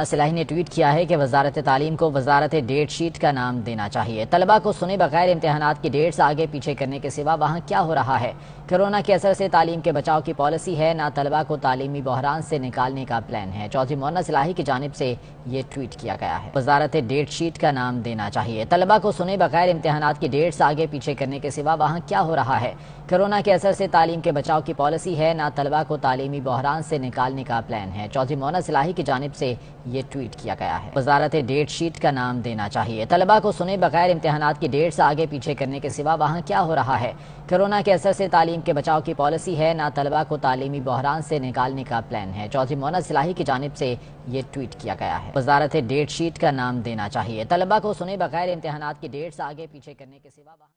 सिलाही ने ट्वीट किया है कि वजारत तालीम को वजारत डेट शीट का नाम देना चाहिए तलबा को सुने बगैर इम्तहान की डेट्स आगे पीछे करने के सिवा वहाँ क्या हो रहा है कोरोना के असर से तालीम के बचाव की पॉलिसी है ना तलबा को तालीमी बहरान से निकालने का प्लान है चौधरी मौना सिलाही की जानब से ये ट्वीट किया गया है वजारत डेट शीट का नाम देना चाहिए तलबा को सुने बगैर इम्तहान की डेट्स आगे पीछे करने के सिवा वहाँ क्या हो रहा है कोरोना के असर से तालीम के बचाव की पॉलिसी है ना तलबा को तालीमी बहरान से निकालने का प्लान है चौधरी मौना सिलाही की जानब से ये ट्वीट किया गया है वजारत डेट शीट का नाम देना चाहिए तलबा को सुने बगैर इम्तहान की डेट से आगे पीछे करने के सिवा वहाँ क्या हो रहा है कोरोना के असर से तालीम के बचाव की पॉलिसी है ना तलबा को तालीमी बहरान से निकालने का प्लान है चौधरी मोना सिलाही की जानब से ये ट्वीट किया गया है वजारत डेट शीट का नाम देना चाहिए तलबा को सुने बगैर इम्तहान की डेट से आगे पीछे करने के सिवा